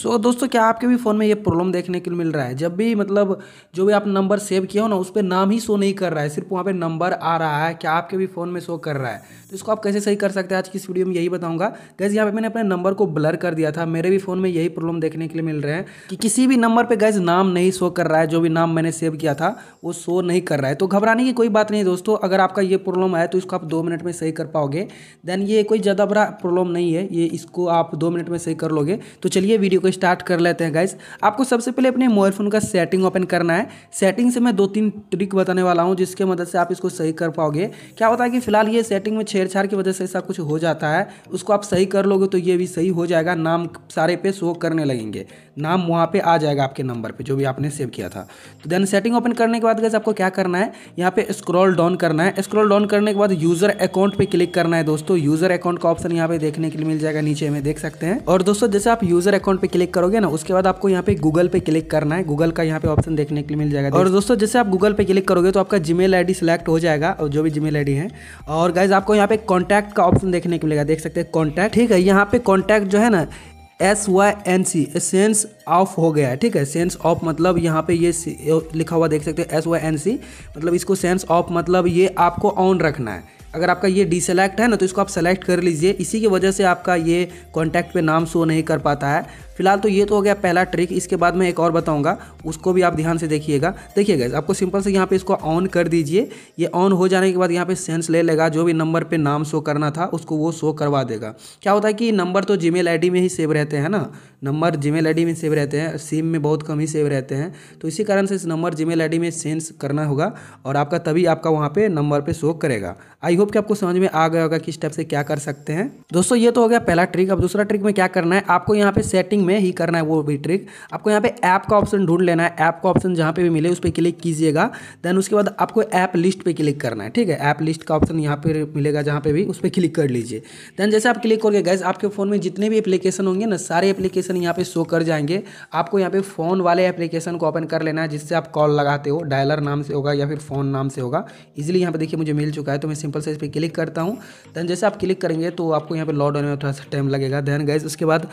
सो so, दोस्तों क्या आपके भी फ़ोन में ये प्रॉब्लम देखने के लिए मिल रहा है जब भी मतलब जो भी आप नंबर सेव किया हो ना उस पर नाम ही शो नहीं कर रहा है सिर्फ वहाँ पे नंबर आ रहा है क्या आपके भी फ़ोन में शो कर रहा है तो इसको आप कैसे सही कर सकते हैं आज की इस वीडियो में यही बताऊंगा गैस यहाँ पे मैंने अपने नंबर को ब्लर कर दिया था मेरे भी फ़ोन में यही प्रॉब्लम देखने के लिए मिल रहे हैं कि किसी भी नंबर पर गैस नाम नहीं शो कर रहा है जो भी नाम मैंने सेव किया था वो शो नहीं कर रहा है तो घबराने की कोई बात नहीं दोस्तों अगर आपका ये प्रॉब्लम है तो इसको आप दो मिनट में सही कर पाओगे देन ये कोई ज़्यादा बड़ा प्रॉब्लम नहीं है ये इसको आप दो मिनट में सही कर लोगे तो चलिए वीडियो को स्टार्ट कर लेते हैं गाइस आपको सबसे पहले अपने मोबाइल फ़ोन का सेटिंग ओपन करना है सेटिंग से मैं दो तीन ट्रिक बताने वाला हूँ जिसके मदद से आप इसको सही कर पाओगे क्या होता है कि फिलहाल ये सेटिंग में छेड़छाड़ की वजह से ऐसा कुछ हो जाता है उसको आप सही कर लोगे तो ये भी सही हो जाएगा नाम सारे पे शो करने लगेंगे नाम वहाँ पे आ जाएगा आपके नंबर पे जो भी आपने सेव किया था तो देन सेटिंग ओपन करने के बाद गैस आपको क्या करना है यहाँ पे स्क्रॉल डाउन करना है स्क्रॉल डाउन करने के बाद यूज़र अकाउंट पे क्लिक करना है दोस्तों यूज़र अकाउंट का ऑप्शन यहाँ पे देखने के लिए मिल जाएगा नीचे में देख सकते हैं और दोस्तों जैसे आप यूज़र अकाउंट पे क्लिक करोगे ना उसके बाद आपको यहाँ पे गूगल पे क्लिक करना है गूगल का यहाँ पे ऑप्शन देखने के लिए मिल जाएगा और दोस्तों जैसे आप गूगल पे क्लिक करोगे तो आपका जीमेल आई सिलेक्ट हो जाएगा और जो भी जीमेल आई है और गाइज आपको यहाँ पे कॉन्टैक्ट का ऑप्शन देखने को मिलेगा देख सकते हैं कॉन्टैक्ट ठीक है यहाँ पे कॉन्टैक्ट जो है ना S Y N C sense off हो गया है ठीक है सेंस ऑफ मतलब यहाँ पे ये लिखा हुआ देख सकते हैं एस वाई एन सी मतलब इसको सेंस ऑफ मतलब ये आपको ऑन रखना है अगर आपका ये डिसलेक्ट है ना तो इसको आप सेलेक्ट कर लीजिए इसी की वजह से आपका ये कॉन्टैक्ट पे नाम शो नहीं कर पाता है फिलहाल तो ये तो हो गया पहला ट्रिक इसके बाद मैं एक और बताऊंगा उसको भी आप ध्यान से देखिएगा देखिए गैस आपको सिंपल से यहाँ पे इसको ऑन कर दीजिए ये ऑन हो जाने के बाद यहाँ पे सेंस ले लेगा जो भी नंबर पे नाम शो करना था उसको वो शो करवा देगा क्या होता है कि नंबर तो जी मेल में ही सेव रहते हैं ना नंबर जी मेल में सेव रहते हैं सिम में बहुत कम ही सेव रहते हैं तो इसी कारण से इस नंबर जी मेल में सेंस करना होगा और आपका तभी आपका वहाँ पर नंबर पर शो करेगा आई होप होप कि आपको समझ में आ गया होगा किस टाइप से क्या कर सकते हैं दोस्तों ये तो हो गया पहला ट्रिक अब दूसरा ट्रिक में क्या करना है आपको यहाँ पे सेटिंग में ही करना है वो भी ट्रिक आपको यहाँ पे ऐप का ऑप्शन ढूंढ लेना है ऐप का ऑप्शन जहाँ पे भी मिले उस पर क्लिक कीजिएगा देन उसके बाद आपको ऐप लिस्ट पर क्लिक करना है ठीक है ऐप लिस्ट का ऑप्शन यहाँ पर मिलेगा जहाँ पे भी उस पर क्लिक कर लीजिए देन जैसे आप क्लिक करोगे गैस आपके फ़ोन में जितने भी एप्लीकेशन होंगे ना सारे एप्लीकेशन यहाँ पे शो कर जाएंगे आपको यहाँ पे फ़ोन वाले एप्लीकेशन को ओपन कर लेना है जिससे आप कॉल लगाते हो डायलर नाम से होगा या फिर फ़ोन नाम से होगा इजिली यहाँ पे देखिए मुझे मिल चुका है तो मैं सिंपल से इस पर क्लिक करता हूँ देन जैसे आप क्लिक करेंगे तो आपको यहाँ पर लॉड होने में थोड़ा सा टाइम लगेगा देन गैस उसके बाद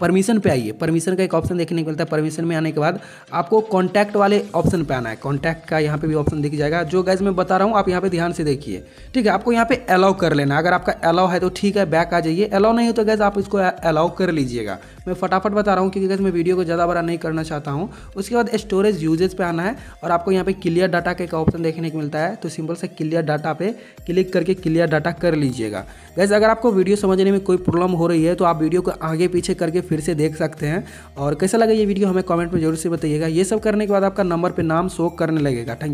परमिशन पे आइए परमिशन का एक ऑप्शन देखने को मिलता है परमिशन में आने के बाद आपको कॉन्टैक्ट वाले ऑप्शन पे आना है कॉन्टैक्ट का यहाँ पे भी ऑप्शन दिख जाएगा जो गैस मैं बता रहा हूँ आप यहाँ पे ध्यान से देखिए ठीक है आपको यहाँ पे अलाउ कर लेना अगर आपका अलाउ है तो ठीक है बैक आ जाइए अलाउ नहीं हो तो गैस आप इसको अलाउ कर लीजिएगा मैं फटाफट बता रहा हूँ क्योंकि गैस मैं वीडियो को ज़्यादा बड़ा नहीं करना चाहता हूँ उसके बाद स्टोरेज यूजेज पर आना है और आपको यहाँ पे क्लियर डाटा का एक ऑप्शन देखने को मिलता है तो सिंपल से क्लियर डाटा पे क्लिक करके क्लियर डाटा कर लीजिएगा गैस अगर आपको वीडियो समझने में कोई प्रॉब्लम हो रही है तो आप वीडियो को आगे पीछे करके फिर से देख सकते हैं और कैसा लगा ये वीडियो हमें कमेंट में जरूर से बताइएगा ये सब करने के बाद आपका नंबर पर नाम शो करने लगेगा थैंक